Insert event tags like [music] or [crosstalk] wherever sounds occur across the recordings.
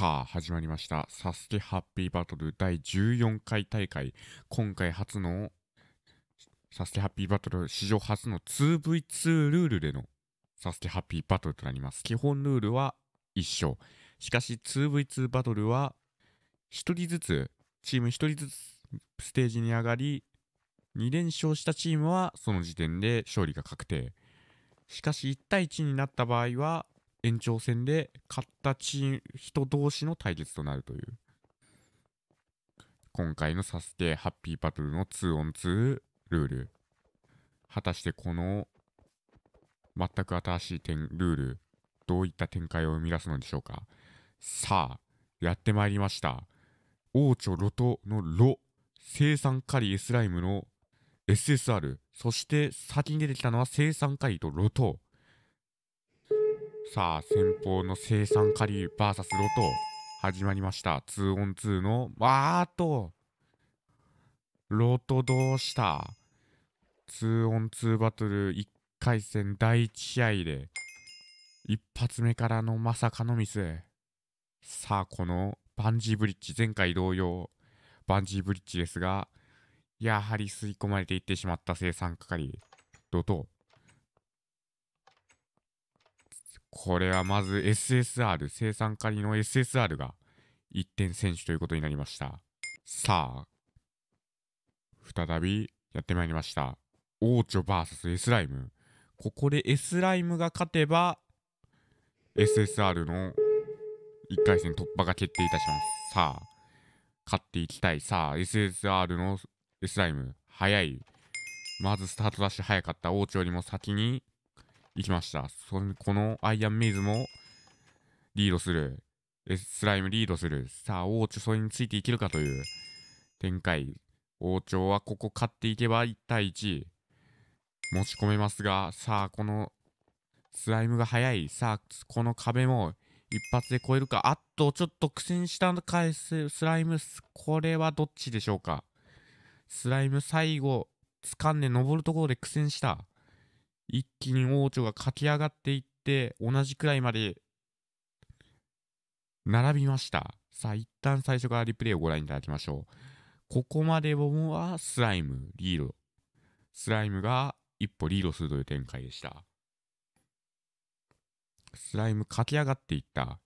さあ始まりました「サスケハッピーバトル第14回大会」今回初の「サスケハッピーバトル」史上初の 2v2 ルールでの「サスケハッピーバトル」となります基本ルールは1勝しかし 2v2 バトルは1人ずつチーム1人ずつステージに上がり2連勝したチームはその時点で勝利が確定しかし1対1になった場合は延長戦で勝ったチーム人同士の対決となるという今回のサスケハッピーバトルの 2on2 ルール果たしてこの全く新しい点ルールどういった展開を生み出すのでしょうかさあやってまいりました王朝ロトのロ生産カリ S ライムの SSR そして先に出てきたのは生産カリとロトさあ先方の生産カリー VS ロト始まりました 2on2 のわーっとロトどうした 2on2 バトル1回戦第1試合で一発目からのまさかのミスさあこのバンジーブリッジ前回同様バンジーブリッジですがやはり吸い込まれていってしまった生産係ロトこれはまず SSR、生産カニの SSR が1点選手ということになりました。さあ、再びやってまいりました。王女 VS S ライム。ここで S ライムが勝てば、SSR の1回戦突破が決定いたします。さあ、勝っていきたい。さあ、SSR の S ライム、早い。まずスタートダッシュ早かった。王朝よりも先に行きました。そこのアイアンメイズもリードする。スライムリードする。さあ、王朝それについていけるかという展開。王朝はここ勝っていけば1対1。持ち込めますが、さあ、このスライムが速い。さあ、この壁も一発で越えるか。あっと、ちょっと苦戦した返すスライム。これはどっちでしょうか。スライム最後、掴んで登るところで苦戦した。一気に王朝が駆け上がっていって同じくらいまで並びましたさあ一旦最初からリプレイをご覧いただきましょうここまではスライムリードスライムが一歩リードするという展開でしたスライム駆け上がっていった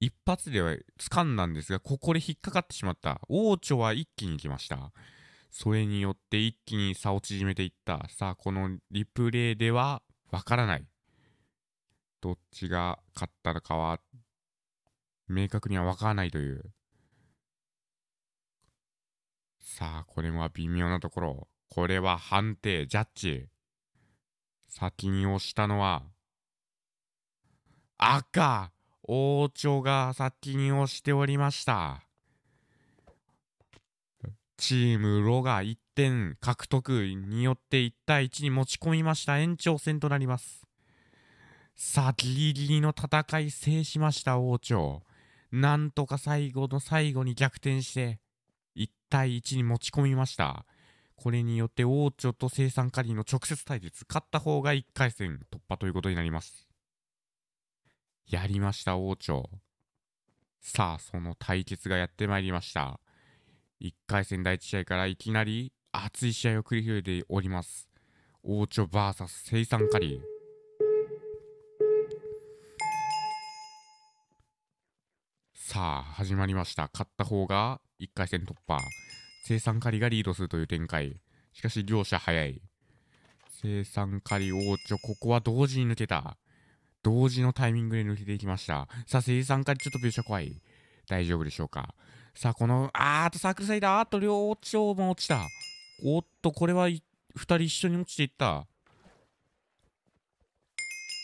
一発では掴んだんですがここで引っかかってしまった王朝は一気に来ましたそれによって一気に差を縮めていった。さあ、このリプレイではわからない。どっちが勝ったのかは、明確にはわからないという。さあ、これも微妙なところ。これは判定、ジャッジ。先に押したのは、赤王朝が先に押しておりました。チームロが1点獲得によって1対1に持ち込みました延長戦となりますさあギリギリの戦い制しました王朝なんとか最後の最後に逆転して1対1に持ち込みましたこれによって王朝と生産カリーの直接対決勝った方が1回戦突破ということになりますやりました王朝さあその対決がやってまいりました1回戦第1試合からいきなり熱い試合を繰り広げております。王朝 VS 生産カリー。さあ、始まりました。勝った方が1回戦突破。生産カリがリードするという展開。しかし、両者早い。生産カリ王朝、ここは同時に抜けた。同時のタイミングで抜けていきました。さあ、生産カリちょっと描写怖い。大丈夫でしょうかさあ、この、あーと、作イだ。あと、両長も落ちた。おっと、これは、2人一緒に落ちていった。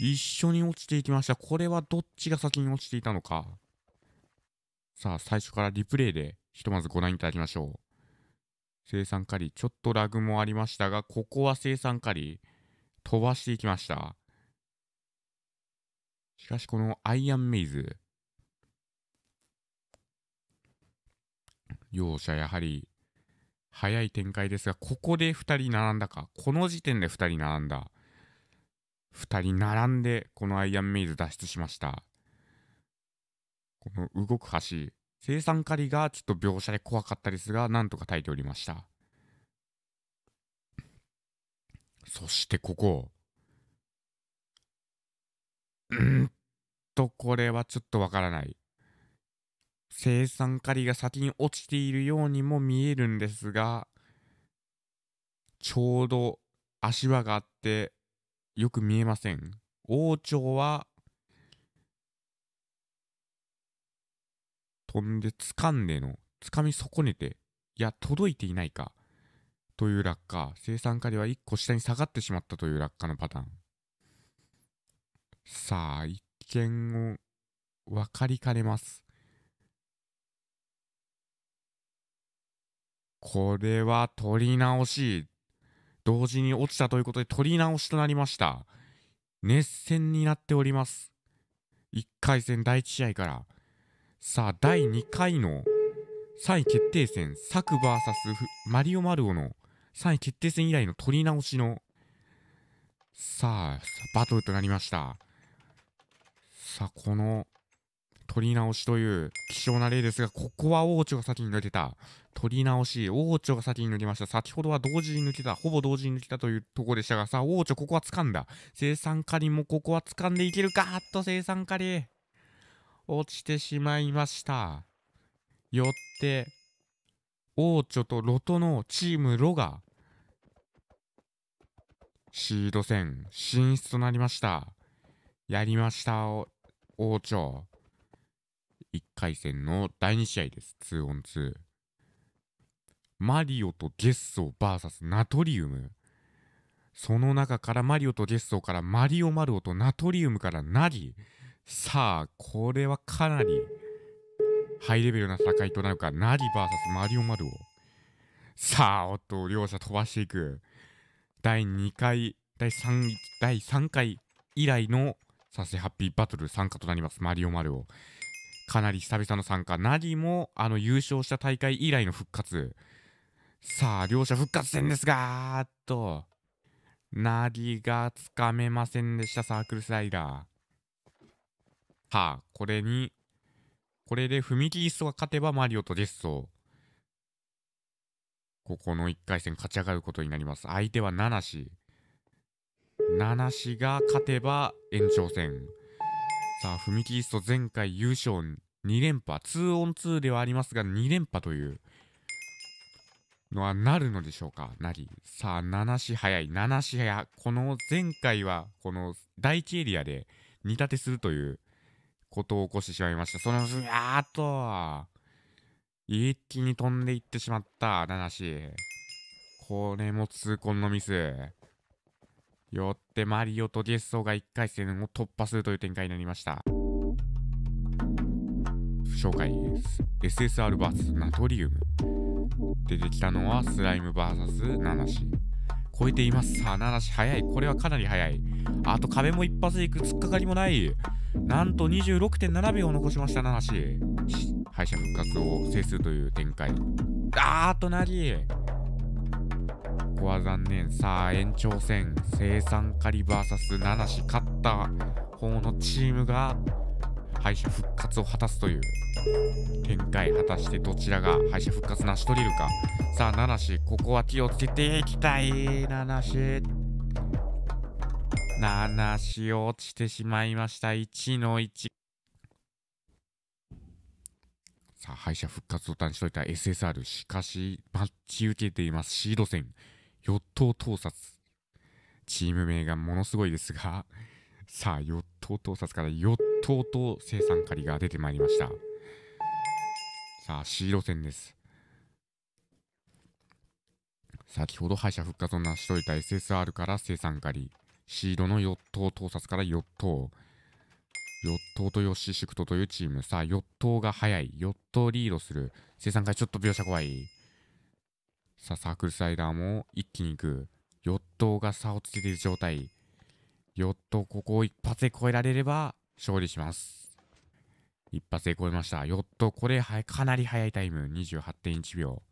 一緒に落ちていきました。これはどっちが先に落ちていたのか。さあ、最初からリプレイで、ひとまずご覧いただきましょう。生産カリちょっとラグもありましたが、ここは生産カリ飛ばしていきました。しかし、このアイアンメイズ、両者やはり早い展開ですが、ここで2人並んだか、この時点で2人並んだ。2人並んで、このアイアンメイズ脱出しました。この動く橋、生産狩りがちょっと描写で怖かったですが、なんとか耐えておりました。そしてここ。うんと、これはちょっとわからない。生産カリが先に落ちているようにも見えるんですがちょうど足場があってよく見えません王朝は飛んで掴んでの掴み損ねていや届いていないかという落下生産カリは1個下に下がってしまったという落下のパターンさあ一見を分かりかねますこれは取り直し。同時に落ちたということで取り直しとなりました。熱戦になっております。1回戦第1試合から。さあ、第2回の3位決定戦、サク VS マリオマルオの3位決定戦以来の取り直しの、さあ、バトルとなりました。さあ、この取り直しという希少な例ですが、ここは王女が先に抜けた。取り直し、王女が先に抜けました。先ほどは同時に抜けた。ほぼ同時に抜けたというとこでしたが、さあ、王女ここは掴んだ。生産カリもここは掴んでいけるかーっと生産カリ。落ちてしまいました。よって、王女とロトのチームロが、シード戦進出となりました。やりました、王女。1回戦の第2試合です 2on2 マリオとゲッソー VS ナトリウムその中からマリオとゲッソーからマリオマルオとナトリウムからナりさあこれはかなりハイレベルな戦いとなるかナリ VS マリオマルオさあおっと両者飛ばしていく第2回第 3, 第3回以来のサスハッピーバトル参加となりますマリオマルオかなり久々の参加。なぎも、あの、優勝した大会以来の復活。さあ、両者復活戦ですが、と。なぎがつかめませんでした、サークルスライダー。はあ、これに、これで踏切ストが勝てばマリオとジッソここの1回戦勝ち上がることになります。相手はナナシ。ナナシが勝てば延長戦。さあ、踏切スト前回優勝2連覇、2オン2ではありますが、2連覇というのはなるのでしょうかなり。さあ、7試早い、7試早。この前回は、この第1エリアで2立てするということを起こしてしまいました。その、やーっと、一気に飛んでいってしまった、7試。これも痛恨のミス。よってマリオとゲッソーが1回戦を突破するという展開になりました。紹介です。SSRVS ナトリウム。出てきたのはスライム VS ナナシ。超えています。さあ、ナナシ早い。これはかなり早い。あと壁も一発でいく。突っかかりもない。なんと26.7秒残しました、ナナシ。敗者復活を制するという展開。あーとなり。ここは残念。さあ、延長戦。生産カリ VS ナナシ勝った方のチームが敗者復活を果たすという展開果たしてどちらが敗者復活成し遂げるかさあナナシここは気をつけていきたいナナシナナシ落ちてしまいました1の1さあ敗者復活を断し遂げた SSR しかし待ち受けていますシード戦与党盗撮チーム名がものすごいですがさあ与党盗撮から与党とうとう生産狩りが出てまいりましたさあ C 路線です先ほど敗者復活を成し遂げた SSR から生産狩りシードの4等盗撮から4等4等とヨッシーシクトというチームさあ4等が速い4等リードする生産狩りちょっと描写怖いさあサークルスライダーも一気にいく4等が差をつけている状態ヨットここを一発で超えられれば勝利します。一発で超えました。よっと、これは、かなり早いタイム。28.1秒。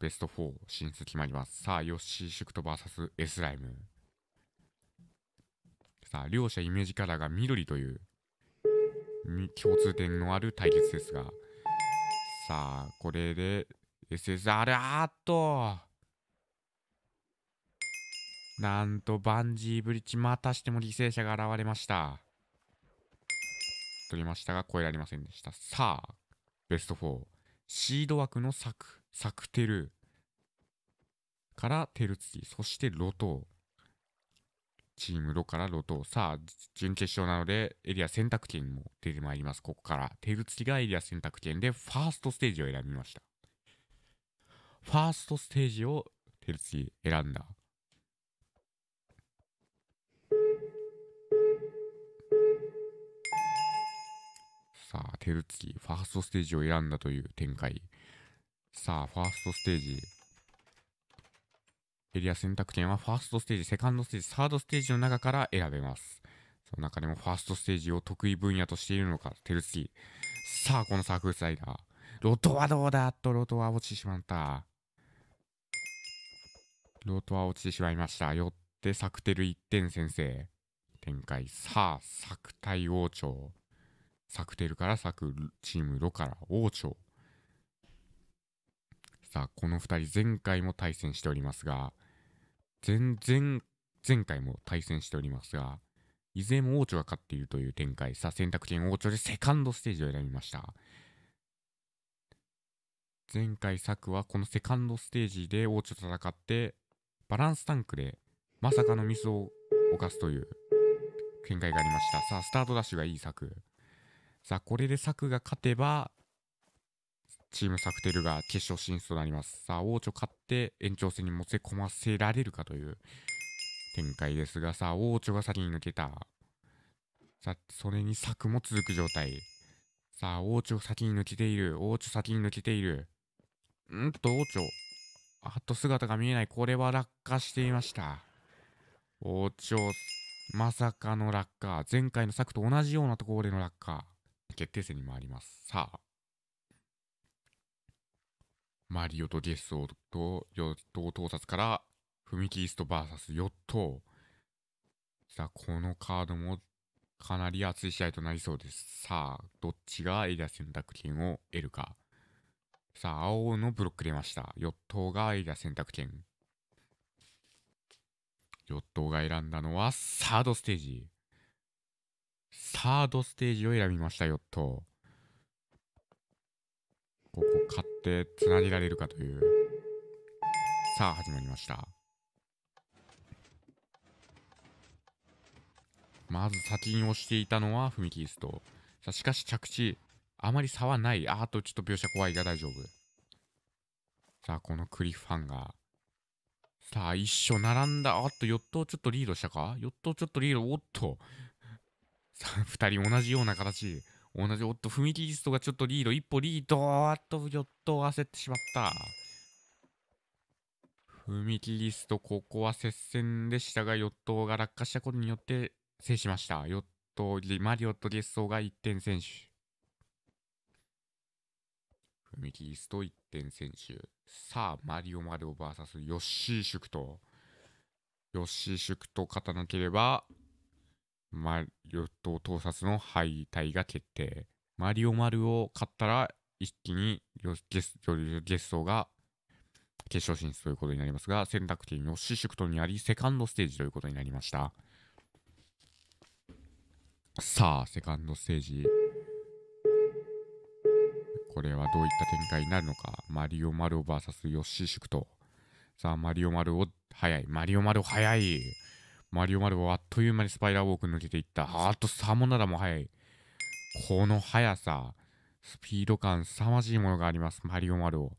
ベスト4進出決まります。さあ、ヨッシー・シュクト VS エスライム。さあ、両者イメージカラーが緑という共通点のある対決ですが。さあ、これで SS、あれ、あっとなんとバンジーブリッジまたしても犠牲者が現れました。取りましたが超えられませんでした。さあ、ベスト4。シード枠のサク、サクテル。からテルツィ、そしてロトチームロからロトさあ、準決勝なのでエリア選択権も出てまいります。ここから。テルツィがエリア選択権でファーストステージを選びました。ファーストステージをテルツィ選んださあ、手続き、ファーストステージを選んだという展開。さあ、ファーストステージ。エリア選択権はファーストステージ、セカンドステージ、サードステージの中から選べます。その中でもファーストステージを得意分野としているのか、手続き。さあ、このサークルスライダー。ロトはどうだと、ロトは落ちてしまった。ロトは落ちてしまいました。よって、サクテル1点先生。展開。さあ、作イ王朝。サクテルからサクチームロから王朝さあこの2人前回も対戦しておりますが全然前回も対戦しておりますがいずれも王朝が勝っているという展開さあ選択権王朝でセカンドステージを選びました前回作はこのセカンドステージで王朝と戦ってバランスタンクでまさかのミスを犯すという見解がありましたさあスタートダッシュがいいクさあ、これで柵が勝てば、チームサクテルが決勝進出となります。さあ、王朝勝って延長戦にもつれ込ませられるかという展開ですが、さあ、王朝が先に抜けた。さあ、それに柵も続く状態。さあ、王朝先に抜けている。王朝先に抜けている。んと、王朝。あっと姿が見えない。これは落下していました。王朝、まさかの落下。前回の柵と同じようなところでの落下。決定戦に回ります。さあ、マリオとゲストと与党盗撮から踏切スト VS ット。さあ、このカードもかなり熱い試合となりそうです。さあ、どっちがエリア選択権を得るか。さあ、青のブロック出ました。ットがエリア選択権。ットが選んだのはサードステージ。サードステージを選びましたよと。ここ買ってつなげられるかという。さあ、始まりました。まず先に押していたのは踏切スト。さあ、しかし着地、あまり差はない。あーと、ちょっと描写怖いが大丈夫。さあ、このクリフハンガー。さあ、一緒並んだ。あっと、ヨットをちょっとリードしたかヨットをちょっとリード。おっと、2 [laughs] 人同じような形。同じ、おっと、踏み切りストがちょっとリード、一歩リード、あっと、ヨットと焦ってしまった。踏切スト、ここは接戦でしたが、ヨットが落下したことによって制しました。ヨット、マリオット・ゲッソーが1点選手踏切スト1点選手さあ、マリオ・マリオ VS ヨッシー・シュクト。ヨッシー・シュクト勝たなければ、マリオと盗撮の敗退が決定。マリオ丸を勝ったら、一気にゲスゲストが決勝進出ということになりますが、選択権をシシクトにあり、セカンドステージということになりました。さあ、セカンドステージ。これはどういった展開になるのか。マリオ丸 VS ヨッシーシクト。さあ、マリオ丸を、早い。マリオ丸を早い。マリオマルボはあっという間にスパイダーウォーク抜けていった。あとサモナダも速い。この速さ、スピード感凄まじいものがあります、マリオマルボ。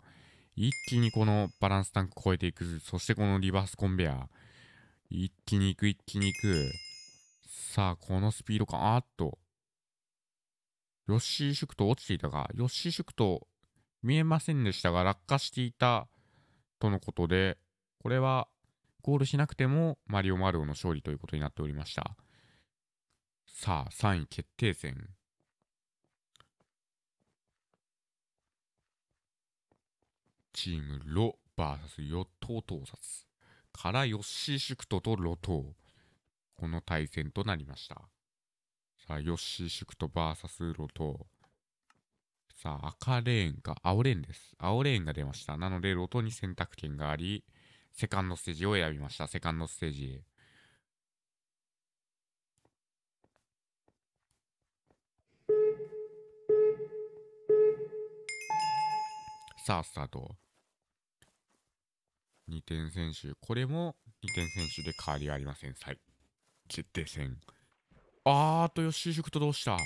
一気にこのバランスタンク超えていく。そしてこのリバースコンベア。一気に行く、一気に行く。さあ、このスピード感、あっと。ヨッシーシュクト落ちていたが、ヨッシーシュクト見えませんでしたが、落下していたとのことで、これはゴールしなくてもマリオ・マルオの勝利ということになっておりました。さあ、3位決定戦。チームロ VS ヨット盗撮からヨッシーシュクトとロトー。この対戦となりました。さあ、ヨッシーシュクト VS ロトー。さあ、赤レーンか青レーンです。青レーンが出ました。なので、ロトに選択権があり、セカンドステージを選びました。セカンドステージ。さあ、スタート。2点選手。これも2点選手で変わりありません。最決定戦。あーと、吉井塾とどうした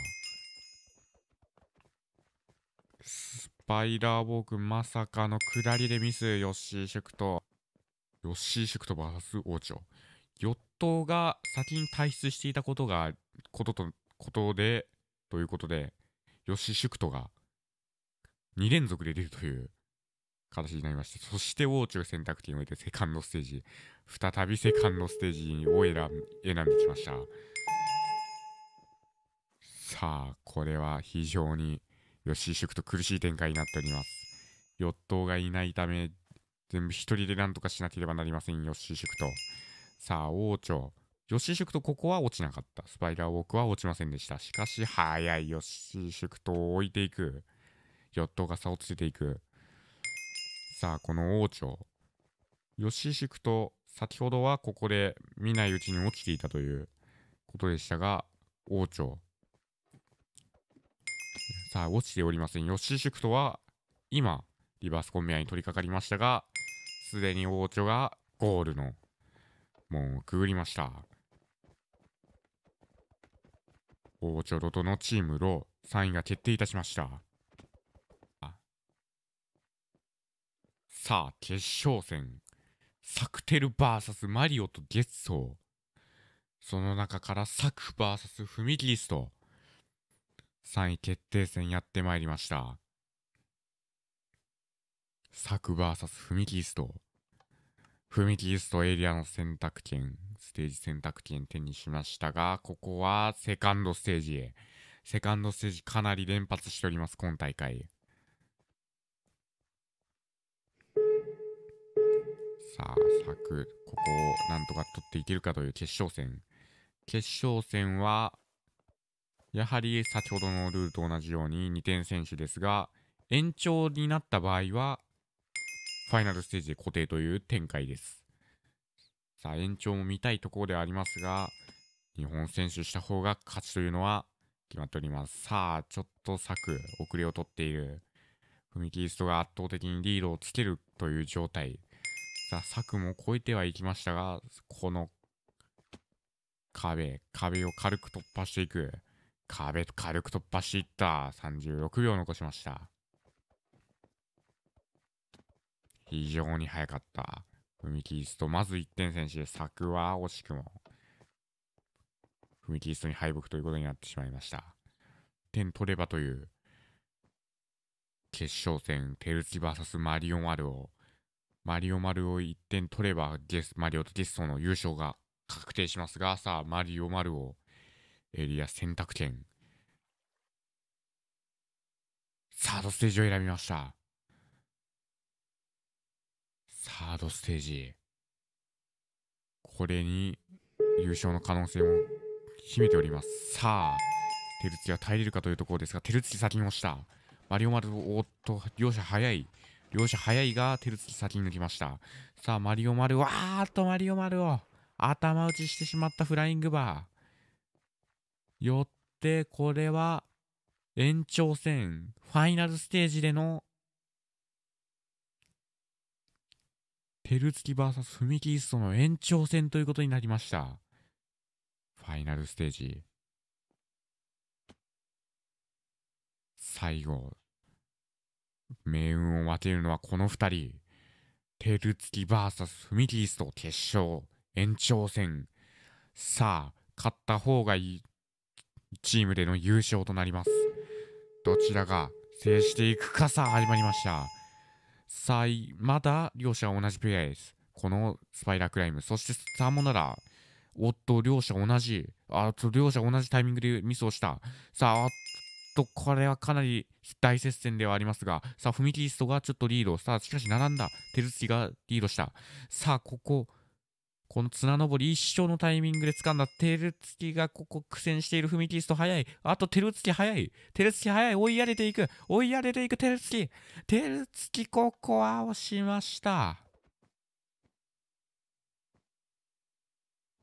スパイダーボークまさかの下りでミス、ヨッシー・シュクト。ヨッシー・シュクトバース王朝。ヨットが先に退出していたことが、ことと、ことで、ということで、ヨッシー・シュクトが2連続で出るという形になりまして、そして王朝選択権を得てセカンドステージ、再びセカンドステージを選んできました。さあ、これは非常にヨッシー・シュクト苦しい展開になっております。ヨットがいないため、全部一人で何とかしなければなりません、ヨッシーシクト。さあ、王朝。ヨッシーシクト、ここは落ちなかった。スパイダーウォークは落ちませんでした。しかし、早いヨッシーシクトを置いていく。ヨットが差をつけていく。さあ、この王朝。ヨッシーシクト、先ほどはここで見ないうちに落ちていたということでしたが、王朝。さあ、落ちておりません。ヨッシーシフトは、今、リバースコンベアに取り掛かりましたが、すでに王女がゴールの門をくぐりました。王女ロトのチームロ3位が決定いたしました。さあ、決勝戦。サクテル VS マリオとゲッソー。その中からサク VS フミキリスト。3位決定戦やってまいりました。サー VS 踏切スト。踏切ストエリアの選択権、ステージ選択権手にしましたが、ここはセカンドステージへ。セカンドステージかなり連発しております、今大会。さあ、サク、ここをなんとか取っていけるかという決勝戦。決勝戦は、やはり先ほどのルールと同じように2点選手ですが、延長になった場合は、ファイナルステージで固定という展開です。さあ、延長も見たいところではありますが、日本選手した方が勝ちというのは決まっております。さあ、ちょっと策、遅れをとっている。踏切ストが圧倒的にリードをつけるという状態。さあ、策も超えてはいきましたが、この壁、壁を軽く突破していく。壁、軽く突破していった。36秒残しました。非常に速かった。踏切スト、まず1点先取で、柵は惜しくも、踏切ストに敗北ということになってしまいました。点取ればという、決勝戦、テルチ VS マリオマルを、マリオマルを1点取れば、ゲス、マリオとゲストの優勝が確定しますが、さあ、マリオマルを、エリア選択権、サードステージを選びました。ハードステージこれに優勝の可能性も秘めておりますさあ照土が耐えれるかというところですが照土先に押したマリオ丸おっと両者早い両者早いが照土先に抜きましたさあマリオ丸わーっとマリオ丸を頭打ちしてしまったフライングバーよってこれは延長戦ファイナルステージでのツキ VS 踏切ストの延長戦ということになりました。ファイナルステージ。最後、命運を分けるのはこの二人。テルツキ VS フミキースト決勝、延長戦。さあ、勝った方がいいチームでの優勝となります。どちらが制していくかさあ始まりました。い、まだ両者同じペアです。このスパイラークライム、そしてサーモナラ。おっと、両者同じ。あと、両者同じタイミングでミスをした。さあ、と、これはかなり大接戦ではありますが、さあ、踏み切りストがちょっとリード。さあ、しかし並んだ。手続きがリードした。さあ、ここ、この綱登り一生のタイミングで掴んだ、照月がここ苦戦している踏み切スト早い。あと照月早い。照月早い。追いやれていく。追いやれていく、照月。照月、ここは押しました。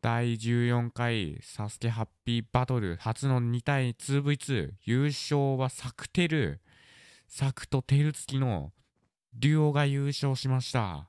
第14回サスケハッピーバトル初の2対 2V2 優勝はサクテル。サクと照月のデュオが優勝しました。